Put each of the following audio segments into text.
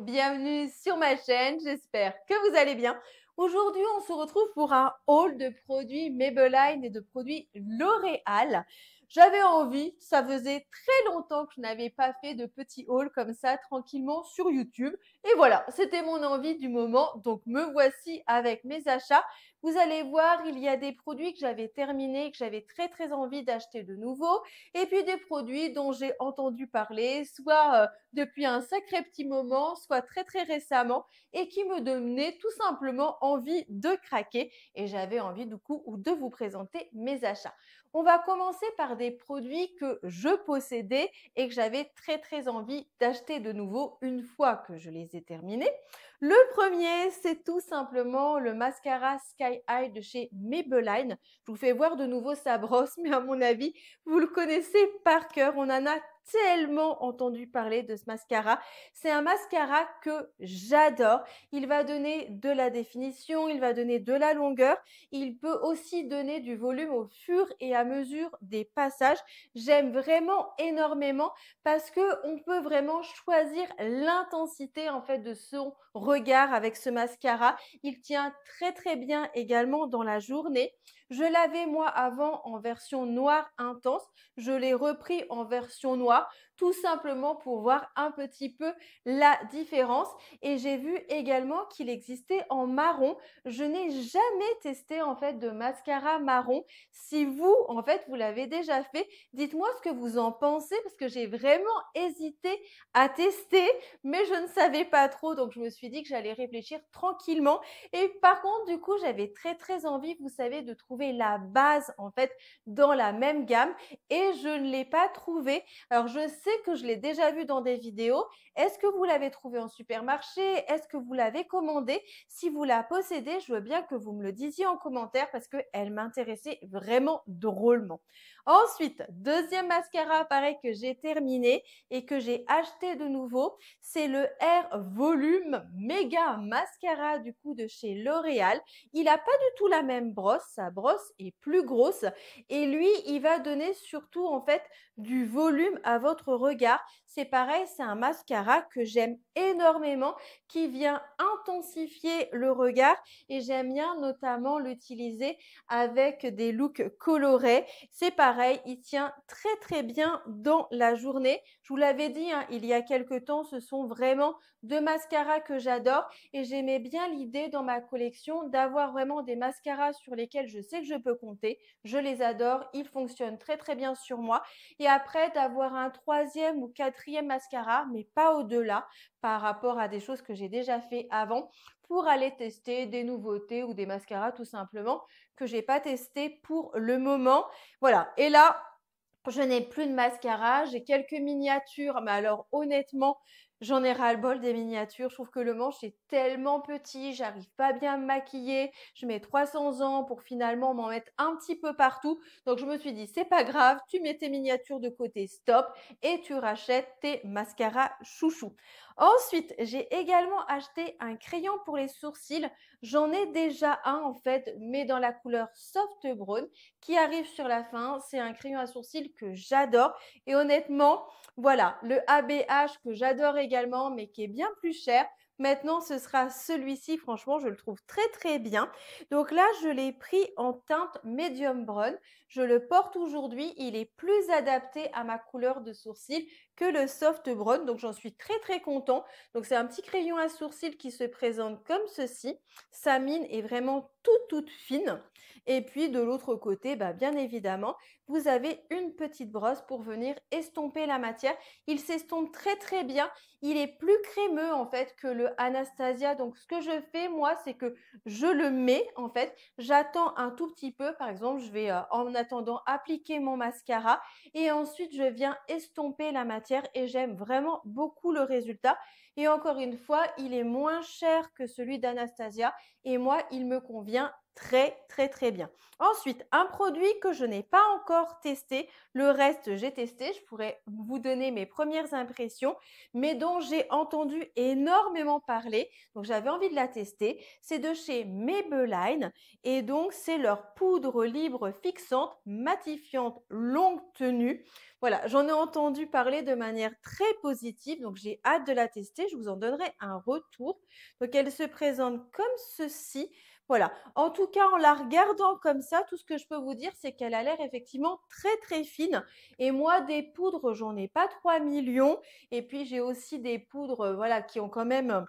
bienvenue sur ma chaîne, j'espère que vous allez bien. Aujourd'hui, on se retrouve pour un haul de produits Maybelline et de produits L'Oréal. J'avais envie, ça faisait très longtemps que je n'avais pas fait de petit haul comme ça tranquillement sur YouTube. Et voilà, c'était mon envie du moment, donc me voici avec mes achats. Vous allez voir, il y a des produits que j'avais terminés, que j'avais très très envie d'acheter de nouveau, et puis des produits dont j'ai entendu parler, soit euh, depuis un sacré petit moment, soit très très récemment, et qui me donnait tout simplement envie de craquer. Et j'avais envie du coup de vous présenter mes achats. On va commencer par des produits que je possédais et que j'avais très très envie d'acheter de nouveau une fois que je les ai terminés. Le premier, c'est tout simplement le mascara Sky High de chez Maybelline. Je vous fais voir de nouveau sa brosse, mais à mon avis, vous le connaissez par cœur. On en a tellement entendu parler de ce mascara. C'est un mascara que j'adore. Il va donner de la définition, il va donner de la longueur. Il peut aussi donner du volume au fur et à mesure des passages. J'aime vraiment énormément parce que on peut vraiment choisir l'intensité en fait de son regard avec ce mascara. Il tient très très bien également dans la journée. Je l'avais moi avant en version noire intense, je l'ai repris en version noire tout simplement pour voir un petit peu la différence. Et j'ai vu également qu'il existait en marron. Je n'ai jamais testé en fait de mascara marron. Si vous, en fait, vous l'avez déjà fait, dites-moi ce que vous en pensez parce que j'ai vraiment hésité à tester, mais je ne savais pas trop. Donc, je me suis dit que j'allais réfléchir tranquillement. Et par contre, du coup, j'avais très, très envie, vous savez, de trouver la base, en fait, dans la même gamme. Et je ne l'ai pas trouvé. Alors, je sais que je l'ai déjà vu dans des vidéos. Est-ce que vous l'avez trouvé en supermarché Est-ce que vous l'avez commandé Si vous la possédez, je veux bien que vous me le disiez en commentaire parce qu'elle m'intéressait vraiment drôlement. Ensuite, deuxième mascara pareil que j'ai terminé et que j'ai acheté de nouveau, c'est le Air Volume Mega Mascara du coup de chez L'Oréal. Il n'a pas du tout la même brosse, sa brosse est plus grosse et lui, il va donner surtout en fait du volume à votre regard c'est pareil, c'est un mascara que j'aime énormément qui vient intensifier le regard et j'aime bien notamment l'utiliser avec des looks colorés. C'est pareil, il tient très très bien dans la journée. Je vous l'avais dit hein, il y a quelques temps, ce sont vraiment deux mascaras que j'adore et j'aimais bien l'idée dans ma collection d'avoir vraiment des mascaras sur lesquels je sais que je peux compter. Je les adore, ils fonctionnent très très bien sur moi. Et après, d'avoir un troisième ou quatrième mascara, mais pas au-delà par rapport à des choses que j'ai déjà fait avant pour aller tester des nouveautés ou des mascaras tout simplement que j'ai pas testé pour le moment. Voilà. Et là, je n'ai plus de mascara, j'ai quelques miniatures, mais alors honnêtement, J'en ai ras-le-bol des miniatures. Je trouve que le manche est tellement petit, j'arrive pas bien à me maquiller. Je mets 300 ans pour finalement m'en mettre un petit peu partout. Donc je me suis dit, c'est pas grave, tu mets tes miniatures de côté, stop, et tu rachètes tes mascaras chouchou. Ensuite, j'ai également acheté un crayon pour les sourcils. J'en ai déjà un en fait, mais dans la couleur soft brown qui arrive sur la fin. C'est un crayon à sourcils que j'adore et honnêtement, voilà, le ABH que j'adore également, mais qui est bien plus cher. Maintenant, ce sera celui-ci. Franchement, je le trouve très, très bien. Donc là, je l'ai pris en teinte medium brown. Je le porte aujourd'hui. Il est plus adapté à ma couleur de sourcil que le soft brown. Donc, j'en suis très, très content. Donc, c'est un petit crayon à sourcil qui se présente comme ceci. Sa mine est vraiment toute, toute fine. Et puis, de l'autre côté, bah, bien évidemment, vous avez une petite brosse pour venir estomper la matière. Il s'estompe très très bien. Il est plus crémeux en fait que le Anastasia. Donc ce que je fais moi, c'est que je le mets en fait. J'attends un tout petit peu. Par exemple, je vais euh, en attendant appliquer mon mascara et ensuite je viens estomper la matière et j'aime vraiment beaucoup le résultat. Et encore une fois, il est moins cher que celui d'Anastasia et moi, il me convient très très très bien. Ensuite, un produit que je n'ai pas encore testé. Le reste, j'ai testé. Je pourrais vous donner mes premières impressions, mais dont j'ai entendu énormément parler. Donc, j'avais envie de la tester. C'est de chez Maybelline et donc, c'est leur poudre libre fixante, matifiante, longue tenue. Voilà, j'en ai entendu parler de manière très positive, donc j'ai hâte de la tester. Je vous en donnerai un retour. Donc, elle se présente comme ceci. Voilà. En tout cas, en la regardant comme ça, tout ce que je peux vous dire, c'est qu'elle a l'air effectivement très très fine. Et moi, des poudres, j'en ai pas 3 millions. Et puis j'ai aussi des poudres, voilà, qui ont quand même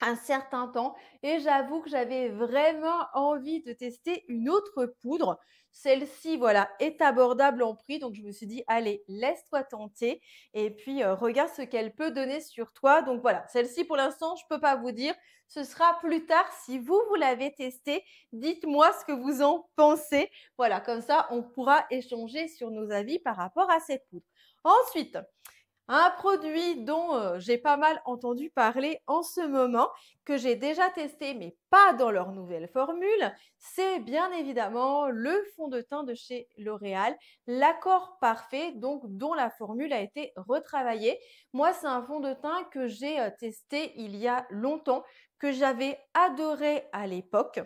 un certain temps et j'avoue que j'avais vraiment envie de tester une autre poudre. Celle-ci, voilà, est abordable en prix, donc je me suis dit, allez, laisse-toi tenter et puis euh, regarde ce qu'elle peut donner sur toi. Donc voilà, celle-ci pour l'instant, je ne peux pas vous dire. Ce sera plus tard. Si vous, vous l'avez testé dites-moi ce que vous en pensez. Voilà, comme ça, on pourra échanger sur nos avis par rapport à cette poudre. Ensuite, un produit dont euh, j'ai pas mal entendu parler en ce moment, que j'ai déjà testé mais pas dans leur nouvelle formule, c'est bien évidemment le fond de teint de chez L'Oréal, l'accord parfait, donc dont la formule a été retravaillée. Moi, c'est un fond de teint que j'ai euh, testé il y a longtemps, que j'avais adoré à l'époque.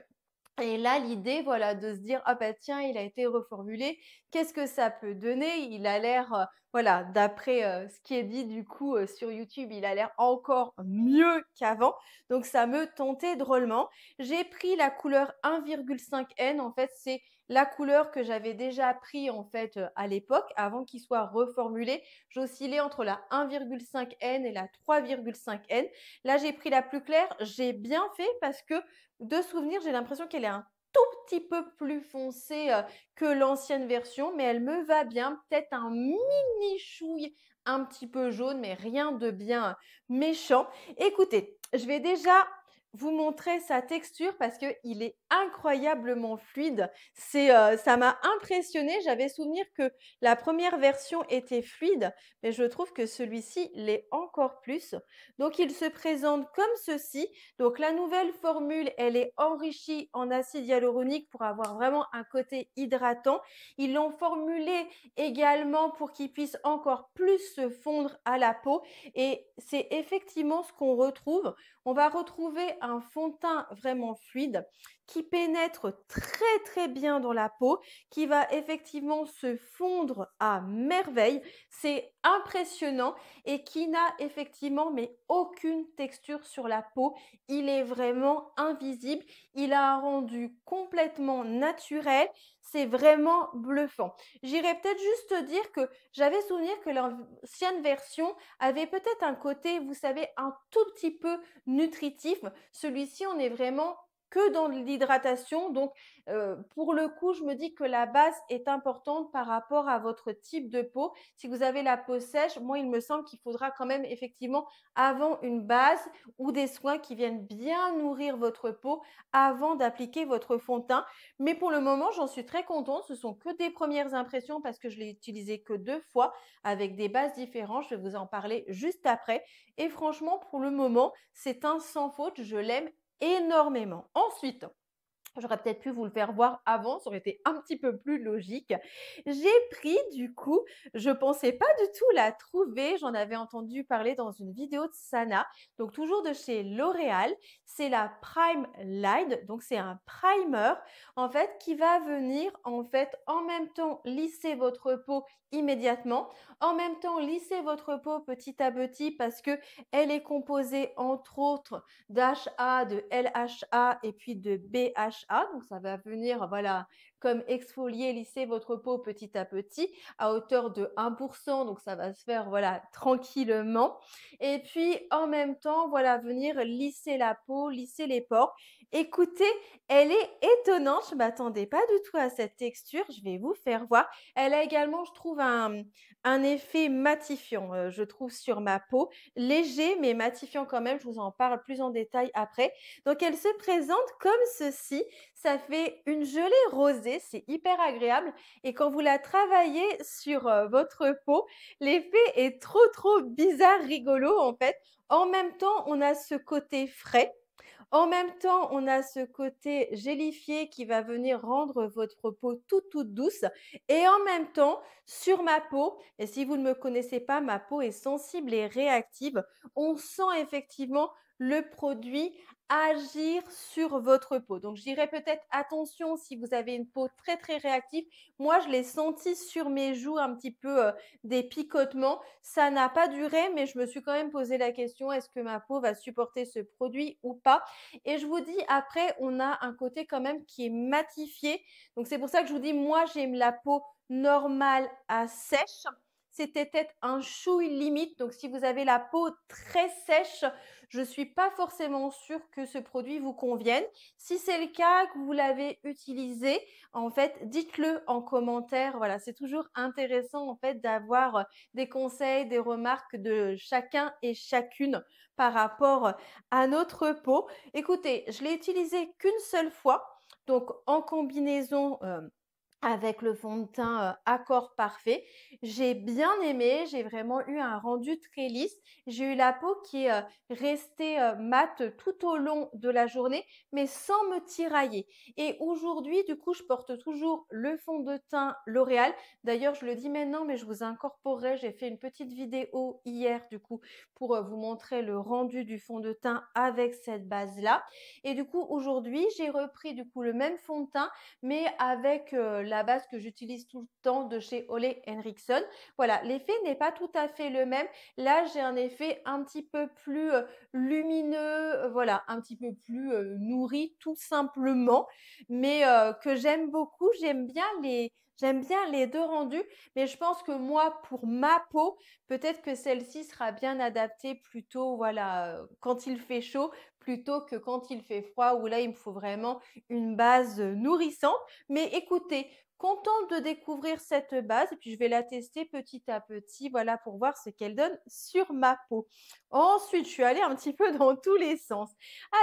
Et là, l'idée, voilà, de se dire, ah bah tiens, il a été reformulé, qu'est-ce que ça peut donner Il a l'air, euh, voilà, d'après euh, ce qui est dit du coup euh, sur YouTube, il a l'air encore mieux qu'avant. Donc ça me tentait drôlement. J'ai pris la couleur 1,5N, en fait, c'est la couleur que j'avais déjà pris en fait euh, à l'époque avant qu'il soit reformulé. J'oscillais entre la 1,5N et la 3,5N. Là, j'ai pris la plus claire. J'ai bien fait parce que de souvenir, j'ai l'impression qu'elle est un tout petit peu plus foncée euh, que l'ancienne version, mais elle me va bien. Peut-être un mini chouille un petit peu jaune, mais rien de bien euh, méchant. Écoutez, je vais déjà vous montrer sa texture parce qu'il est incroyablement fluide. Euh, ça m'a impressionné. J'avais souvenir que la première version était fluide, mais je trouve que celui-ci l'est encore plus. Donc il se présente comme ceci. Donc la nouvelle formule, elle est enrichie en acide hyaluronique pour avoir vraiment un côté hydratant. Ils l'ont formulé également pour qu'il puisse encore plus se fondre à la peau. Et c'est effectivement ce qu'on retrouve. On va retrouver un fond de teint vraiment fluide qui pénètre très très bien dans la peau, qui va effectivement se fondre à merveille. C'est impressionnant et qui n'a effectivement mais aucune texture sur la peau. Il est vraiment invisible. Il a un rendu complètement naturel. C'est vraiment bluffant. J'irais peut-être juste dire que j'avais souvenir que l'ancienne version avait peut-être un côté, vous savez, un tout petit peu nutritif. Celui-ci, on est vraiment que dans l'hydratation. Donc, euh, pour le coup, je me dis que la base est importante par rapport à votre type de peau. Si vous avez la peau sèche, moi, il me semble qu'il faudra quand même effectivement avant une base ou des soins qui viennent bien nourrir votre peau avant d'appliquer votre fond de teint. Mais pour le moment, j'en suis très contente. Ce sont que des premières impressions parce que je l'ai utilisé que deux fois avec des bases différentes. Je vais vous en parler juste après. Et franchement, pour le moment, c'est un sans faute. Je l'aime énormément. Ensuite, J'aurais peut-être pu vous le faire voir avant, ça aurait été un petit peu plus logique. J'ai pris du coup, je pensais pas du tout la trouver, j'en avais entendu parler dans une vidéo de Sana, donc toujours de chez L'Oréal, c'est la Prime Light, donc c'est un primer en fait qui va venir en fait en même temps lisser votre peau immédiatement, en même temps lisser votre peau petit à petit parce que elle est composée entre autres d'HA, de LHA et puis de BHA donc, ça va venir, voilà, comme exfolier, lisser votre peau petit à petit à hauteur de 1%. Donc, ça va se faire, voilà, tranquillement. Et puis, en même temps, voilà, venir lisser la peau, lisser les pores Écoutez, elle est étonnante. Je ne m'attendais pas du tout à cette texture. Je vais vous faire voir. Elle a également, je trouve, un, effet matifiant, euh, je trouve, sur ma peau. Léger, mais matifiant quand même. Je vous en parle plus en détail après. Donc, elle se présente comme ceci. Ça fait une gelée rosée. C'est hyper agréable. Et quand vous la travaillez sur euh, votre peau, l'effet est trop, trop bizarre, rigolo, en fait. En même temps, on a ce côté frais en même temps, on a ce côté gélifié qui va venir rendre votre peau toute, toute douce. Et en même temps, sur ma peau, et si vous ne me connaissez pas, ma peau est sensible et réactive. On sent effectivement le produit agir sur votre peau. Donc, je dirais peut-être attention si vous avez une peau très très réactive. Moi, je l'ai senti sur mes joues un petit peu euh, des picotements. Ça n'a pas duré, mais je me suis quand même posé la question est-ce que ma peau va supporter ce produit ou pas Et je vous dis après, on a un côté quand même qui est matifié. Donc, c'est pour ça que je vous dis moi, j'aime la peau normale à sèche c'était peut-être un chouille limite. Donc, si vous avez la peau très sèche, je ne suis pas forcément sûre que ce produit vous convienne. Si c'est le cas, que vous l'avez utilisé, en fait, dites-le en commentaire. Voilà, c'est toujours intéressant en fait d'avoir euh, des conseils, des remarques de chacun et chacune par rapport à notre peau. Écoutez, je l'ai utilisé qu'une seule fois. Donc en combinaison euh, avec le fond de teint accord parfait. J'ai bien aimé, j'ai vraiment eu un rendu très lisse. J'ai eu la peau qui est restée mate tout au long de la journée, mais sans me tirailler. Et aujourd'hui, du coup, je porte toujours le fond de teint L'Oréal. D'ailleurs, je le dis maintenant, mais je vous incorporerai. J'ai fait une petite vidéo hier, du coup, pour vous montrer le rendu du fond de teint avec cette base-là. Et du coup, aujourd'hui, j'ai repris, du coup, le même fond de teint, mais avec la la base que j'utilise tout le temps de chez Ole Henriksen. Voilà, l'effet n'est pas tout à fait le même. Là, j'ai un effet un petit peu plus euh, lumineux, euh, voilà, un petit peu plus euh, nourri tout simplement, mais que j'aime beaucoup. J'aime bien les, J'aime bien les deux rendus, mais je pense que moi, pour ma peau, peut-être que celle-ci sera bien adaptée plutôt, voilà, quand il fait chaud, plutôt que quand il fait froid, où là, il me faut vraiment une base nourrissante. Mais écoutez, contente de découvrir cette base et puis je vais la tester petit à petit, voilà, pour voir ce qu'elle donne sur ma peau. Ensuite, je suis allée un petit peu dans tous les sens.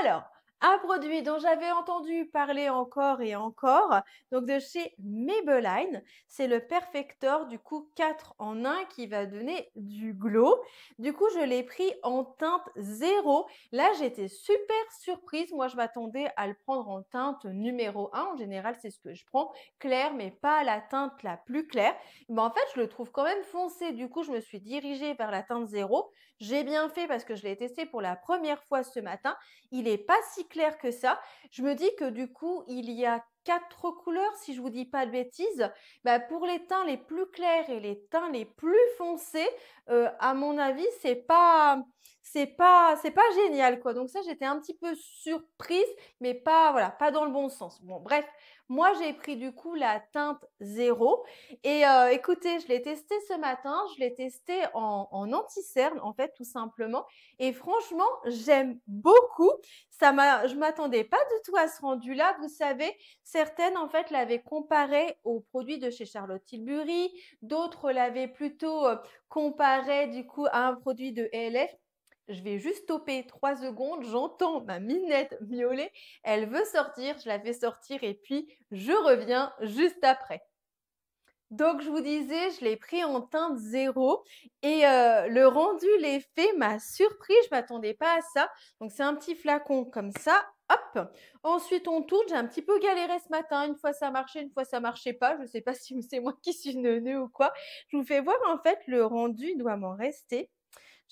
Alors, un produit dont j'avais entendu parler encore et encore, donc de chez Maybelline. C'est le Perfector, du coup 4 en 1 qui va donner du glow. Du coup, je l'ai pris en teinte 0. Là, j'étais super surprise. Moi, je m'attendais à le prendre en teinte numéro 1. En général, c'est ce que je prends, clair, mais pas la teinte la plus claire. Mais en fait, je le trouve quand même foncé. Du coup, je me suis dirigée vers la teinte 0 j'ai bien fait parce que je l'ai testé pour la première fois ce matin. Il n'est pas si clair que ça. Je me dis que du coup, il y a quatre couleurs, si je vous dis pas de bêtises. Bah, pour les teints les plus clairs et les teints les plus foncés, euh, à mon avis, c'est pas c'est pas c'est pas génial quoi. Donc ça, j'étais un petit peu surprise, mais pas voilà, pas dans le bon sens. Bon, bref, moi, j'ai pris du coup la teinte 0. Et euh, écoutez, je l'ai testé ce matin. Je l'ai testé en, anti-cerne, en fait, tout simplement. Et franchement, j'aime beaucoup. Ça ne je m'attendais pas du tout à ce rendu-là. Vous savez, certaines, en fait, l'avaient comparé au produit de chez Charlotte Tilbury. D'autres l'avaient plutôt euh, comparé, du coup, à un produit de LF je vais juste stopper trois secondes, j'entends ma minette miauler, elle veut sortir, je la fais sortir et puis je reviens juste après. Donc je vous disais, je l'ai pris en teinte zéro et euh, le rendu, l'effet m'a surpris, je m'attendais pas à ça. Donc c'est un petit flacon comme ça, hop. Ensuite on tourne, j'ai un petit peu galéré ce matin, une fois ça marchait, une fois ça marchait pas, je ne sais pas si c'est moi qui suis neuneu ou quoi. Je vous fais voir en fait le rendu, doit m'en rester.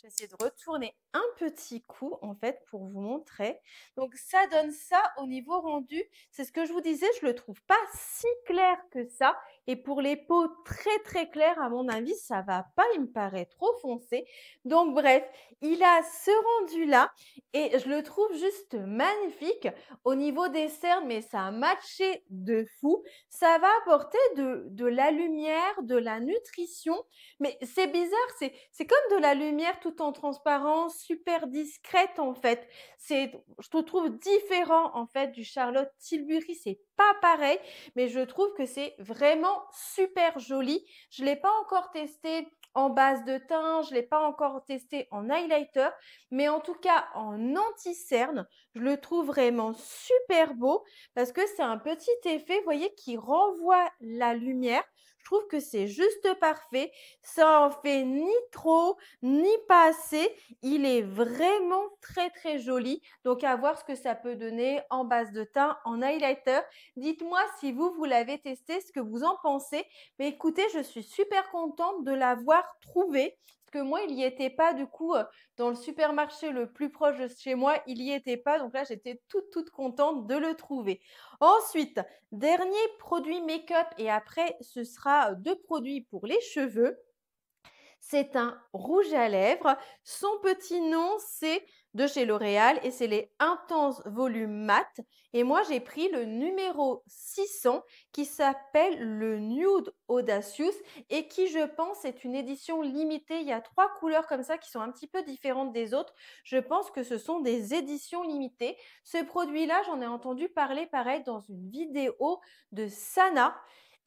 J'essaie de retourner un petit coup, en fait, pour vous montrer. Donc, ça donne ça au niveau rendu. C'est ce que je vous disais, je ne le trouve pas si clair que ça. Et pour les peaux très très claires, à mon avis, ça va pas, il me paraît trop foncé. Donc bref, il a ce rendu-là et je le trouve juste magnifique au niveau des cernes, mais ça a matché de fou. Ça va apporter de, de la lumière, de la nutrition, mais c'est bizarre, c'est comme de la lumière tout en transparence, super discrète en fait. Je te trouve différent en fait du Charlotte Tilbury, c'est pareil, mais je trouve que c'est vraiment super joli. Je l'ai pas encore testé en base de teint, je l'ai pas encore testé en highlighter, mais en tout cas en anti je le trouve vraiment super beau parce que c'est un petit effet, voyez, qui renvoie la lumière trouve que c'est juste parfait. Ça en fait ni trop, ni pas assez. Il est vraiment très, très joli. Donc, à voir ce que ça peut donner en base de teint, en highlighter. Dites-moi si vous, vous l'avez testé, ce que vous en pensez. Mais écoutez, je suis super contente de l'avoir trouvé que moi, il n'y était pas. Du coup, euh, dans le supermarché le plus proche de chez moi, il n'y était pas. Donc là, j'étais toute, toute contente de le trouver. Ensuite, dernier produit make-up et après, ce sera euh, deux produits pour les cheveux c'est un rouge à lèvres. Son petit nom, c'est de chez L'Oréal et c'est les Intense Volume Matte Et moi, j'ai pris le numéro 600 qui s'appelle le Nude Audacious et qui, je pense, est une édition limitée. Il y a trois couleurs comme ça qui sont un petit peu différentes des autres. Je pense que ce sont des éditions limitées. Ce produit-là, j'en ai entendu parler pareil dans une vidéo de Sana.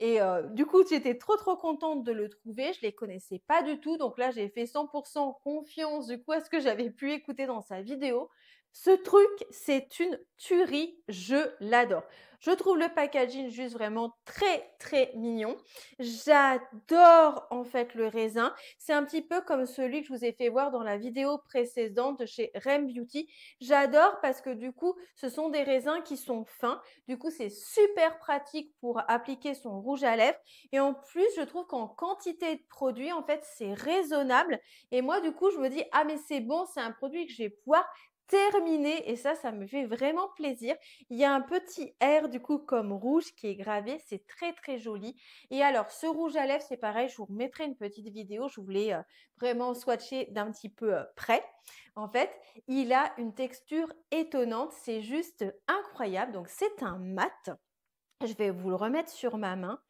Et euh, du coup, j'étais trop, trop contente de le trouver. Je ne les connaissais pas du tout. Donc là, j'ai fait 100% confiance du coup à ce que j'avais pu écouter dans sa vidéo. Ce truc, c'est une tuerie. Je l'adore. Je trouve le packaging juste vraiment très, très mignon. J'adore en fait le raisin. C'est un petit peu comme celui que je vous ai fait voir dans la vidéo précédente de chez Rem Beauty. J'adore parce que du coup, ce sont des raisins qui sont fins. Du coup, c'est super pratique pour appliquer son rouge à lèvres. Et en plus, je trouve qu'en quantité de produit, en fait, c'est raisonnable. Et moi, du coup, je me dis, ah mais c'est bon, c'est un produit que je vais pouvoir terminé et ça, ça me fait vraiment plaisir. Il y a un petit R du coup comme rouge qui est gravé, c'est très très joli. Et alors ce rouge à lèvres, c'est pareil, je vous remettrai une petite vidéo, je voulais euh, vraiment swatcher d'un petit peu euh, près. En fait, il a une texture étonnante, c'est juste incroyable. Donc c'est un mat. Je vais vous le remettre sur ma main,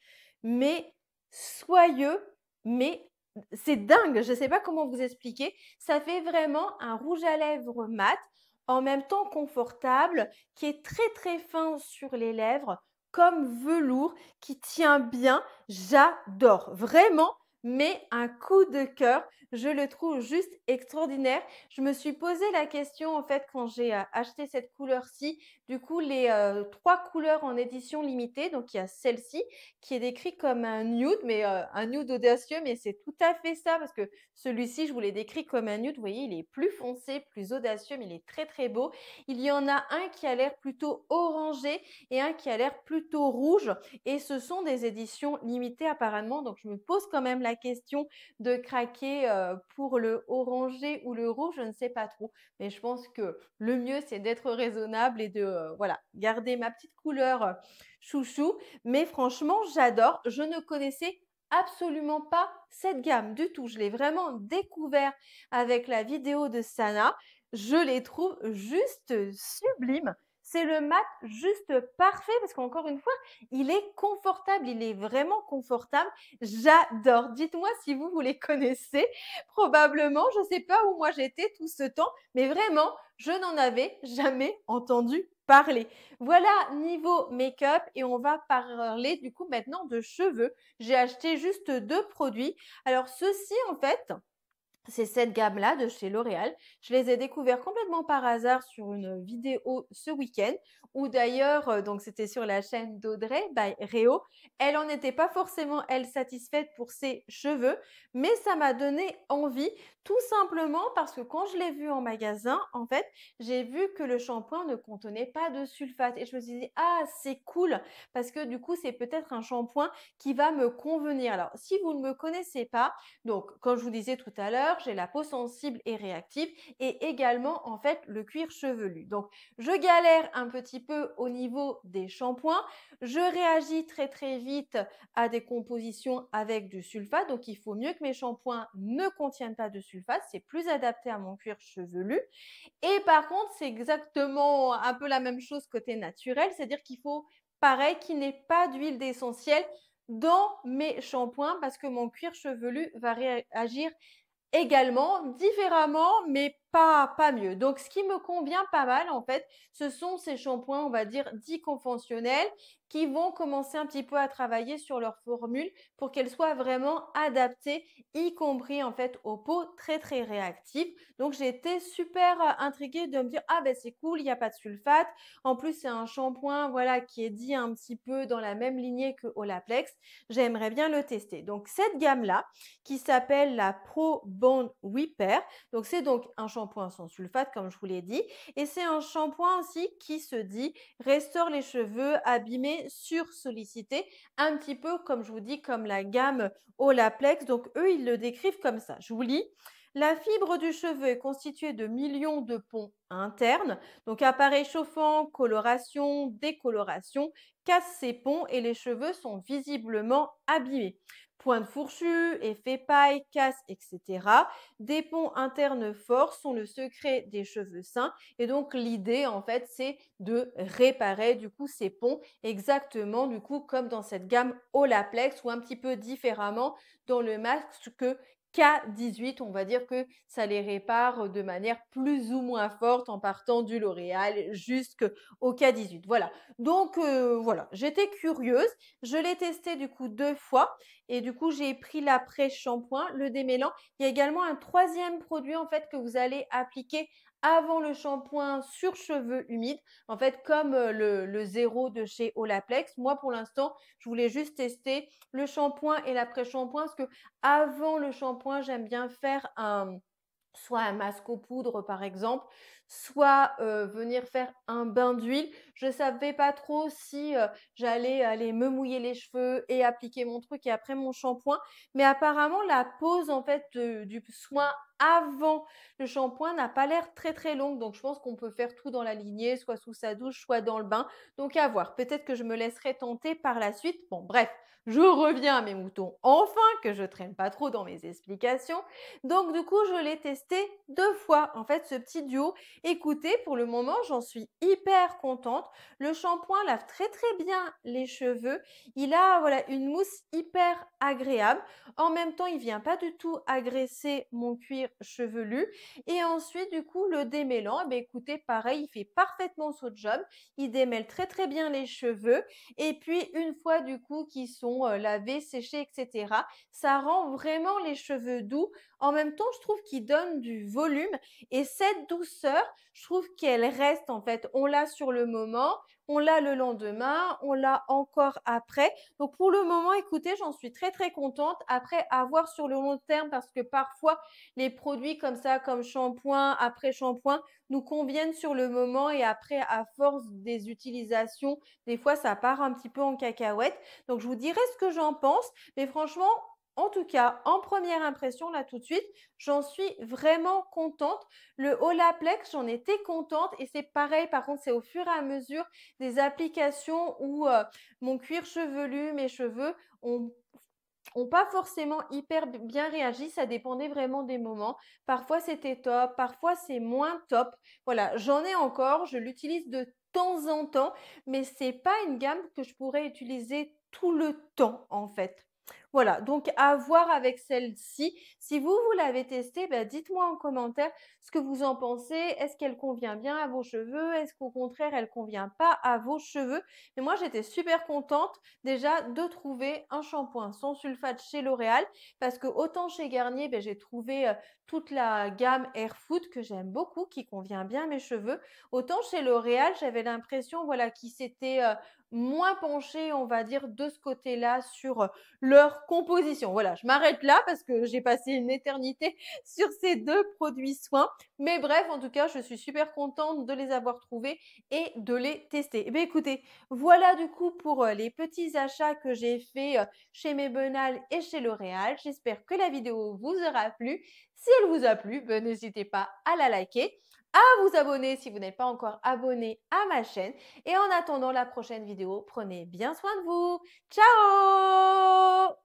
mais soyeux mais c'est dingue, je ne sais pas comment vous expliquer. Ça fait vraiment un rouge à lèvres mat, en même temps confortable, qui est très très fin sur les lèvres, comme velours, qui tient bien. J'adore. Vraiment, mais un coup de cœur. Je le trouve juste extraordinaire. Je me suis posé la question en fait quand j'ai euh, acheté cette couleur-ci. Du coup, les euh, trois couleurs en édition limitée, donc il y a celle-ci qui est décrite comme un nude, mais euh, un nude audacieux, mais c'est tout à fait ça parce que celui-ci, je vous l'ai décrit comme un nude. Vous voyez, il est plus foncé, plus audacieux, mais il est très très beau. Il y en a un qui a l'air plutôt orangé et un qui a l'air plutôt rouge. Et ce sont des éditions limitées apparemment, donc je me pose quand même la question de craquer pour le orangé ou le rouge, je ne sais pas trop. Mais je pense que le mieux, c'est d'être raisonnable et de voilà, garder ma petite couleur chouchou. Mais franchement, j'adore. Je ne connaissais absolument pas cette gamme du tout. Je l'ai vraiment découvert avec la vidéo de Sana. Je les trouve juste sublimes c'est le mat juste parfait parce qu'encore une fois, il est confortable, il est vraiment confortable. J'adore. Dites-moi si vous vous les connaissez. Probablement, je ne sais pas où moi j'étais tout ce temps, mais vraiment, je n'en avais jamais entendu parler. Voilà niveau make-up et on va parler du coup maintenant de cheveux. J'ai acheté juste deux produits. Alors ceci en fait, c'est cette gamme-là de chez L'Oréal. Je les ai découverts complètement par hasard sur une vidéo ce week-end, où d'ailleurs, euh, donc c'était sur la chaîne d'Audrey, by Réo. Elle en était pas forcément, elle, satisfaite pour ses cheveux, mais ça m'a donné envie tout simplement parce que quand je l'ai vu en magasin, en fait, j'ai vu que le shampoing ne contenait pas de sulfate. Et je me suis dit, ah, c'est cool, parce que du coup, c'est peut-être un shampoing qui va me convenir. Alors, si vous ne me connaissez pas, donc, comme je vous disais tout à l'heure, j'ai la peau sensible et réactive et également, en fait, le cuir chevelu. Donc, je galère un petit peu au niveau des shampoings. Je réagis très, très vite à des compositions avec du sulfate. Donc, il faut mieux que mes shampoings ne contiennent pas de sulfate c'est plus adapté à mon cuir chevelu. Et par contre, c'est exactement un peu la même chose côté naturel, c'est-à-dire qu'il faut, pareil, qu'il n'y pas d'huile d'essentiel dans mes shampoings parce que mon cuir chevelu va réagir également différemment mais pas pas mieux. Donc ce qui me convient pas mal en fait, ce sont ces shampoings, on va dire dits conventionnels qui vont commencer un petit peu à travailler sur leur formule pour qu'elle soit vraiment adaptée, y compris en fait aux peaux très très réactives. Donc j'ai été super euh, intriguée de me dire ah ben c'est cool, il n'y a pas de sulfate. En plus c'est un shampoing voilà qui est dit un petit peu dans la même lignée que Olaplex. J'aimerais bien le tester. Donc cette gamme là qui s'appelle la Pro Bond Whipper. Donc c'est donc un shampoing sans sulfate comme je vous l'ai dit et c'est un shampoing aussi qui se dit restaure les cheveux abîmés sursollicité, un petit peu comme je vous dis, comme la gamme Olaplex. Donc eux, ils le décrivent comme ça. Je vous lis. La fibre du cheveu est constituée de millions de ponts internes, donc appareil chauffant, coloration, décoloration, casse ces ponts et les cheveux sont visiblement abîmés de fourchue, effet paille, casse, etc. Des ponts internes forts sont le secret des cheveux sains. Et donc l'idée, en fait, c'est de réparer du coup ces ponts exactement du coup comme dans cette gamme Olaplex ou un petit peu différemment dans le masque que k 18, on va dire que ça les répare de manière plus ou moins forte en partant du L'Oréal jusqu'au K18. Voilà. Donc euh, voilà, j'étais curieuse. Je l'ai testé du coup deux fois et du coup j'ai pris l'après-shampoing, le démêlant. Il y a également un troisième produit en fait que vous allez appliquer avant le shampoing sur cheveux humides. En fait, comme euh, le, zéro de chez Olaplex, moi pour l'instant, je voulais juste tester le shampoing et l'après-shampoing parce que avant le shampoing, j'aime bien faire un soit un masque aux poudres par exemple, soit venir faire un bain d'huile. Je ne savais pas trop si j'allais aller me mouiller les cheveux et appliquer mon truc et après mon shampoing. Mais apparemment, la pause en fait du soin avant le shampoing n'a pas l'air très très longue. Donc je pense qu'on peut faire tout dans la lignée, soit sous sa douche, soit dans le bain. Donc à voir. Peut-être que je me laisserai tenter par la suite. Bon, bref, je reviens à mes moutons enfin, que je traîne pas trop dans mes explications. Donc du coup, je l'ai testé deux fois en fait ce petit duo Écoutez, pour le moment, j'en suis hyper contente. Le shampoing lave très très bien les cheveux. Il a voilà une mousse hyper agréable. En même temps, il vient pas du tout agresser mon cuir chevelu. Et ensuite, du coup, le démêlant, eh ben, écoutez, pareil, il fait parfaitement son job. Il démêle très très bien les cheveux. Et puis, une fois du coup qu'ils sont euh, lavés, séchés, etc., ça rend vraiment les cheveux doux en même temps, je trouve qu'il donne du volume et cette douceur, je trouve qu'elle reste en fait. On l'a sur le moment, on l'a le lendemain, on l'a encore après. Donc pour le moment, écoutez, j'en suis très très contente. Après, à voir sur le long terme parce que parfois les produits comme ça, comme shampoing, après shampoing, nous conviennent sur le moment et après, à force des utilisations, des fois ça part un petit peu en cacahuète. Donc je vous dirai ce que j'en pense, mais franchement, en tout cas, en première impression, là tout de suite, j'en suis vraiment contente. Le Olaplex, j'en étais contente et c'est pareil, par contre, c'est au fur et à mesure des applications où euh, mon cuir chevelu, mes cheveux ont n'ont pas forcément hyper bien réagi. Ça dépendait vraiment des moments. Parfois c'était top, parfois c'est moins top. Voilà, j'en ai encore, je l'utilise de temps en temps, mais ce n'est pas une gamme que je pourrais utiliser tout le temps en fait. Voilà, donc à voir avec celle-ci. Si vous, vous l'avez testée, bah, dites-moi en commentaire ce que vous en pensez. Est-ce qu'elle convient bien à vos cheveux Est-ce qu'au contraire, elle convient pas à vos cheveux Mais moi, j'étais super contente déjà de trouver un shampoing sans sulfate chez L'Oréal parce que autant chez Garnier, bah, j'ai trouvé toute la gamme Air que j'aime beaucoup, qui convient bien à mes cheveux. Autant chez L'Oréal, j'avais l'impression voilà, s'était moins penchés, on va dire, de ce côté-là sur euh, leur composition. Voilà, je m'arrête là parce que j'ai passé une éternité sur ces deux produits soins. Mais bref, en tout cas, je suis super contente de les avoir trouvés et de les tester. Eh écoutez, voilà du coup pour euh, les petits achats que j'ai faits euh, chez Benal et chez L'Oréal. J'espère que la vidéo vous aura plu. Si elle vous a plu, ben, n'hésitez pas à la liker à vous abonner si vous n'êtes pas encore abonné à ma chaîne. Et en attendant la prochaine vidéo, prenez bien soin de vous. Ciao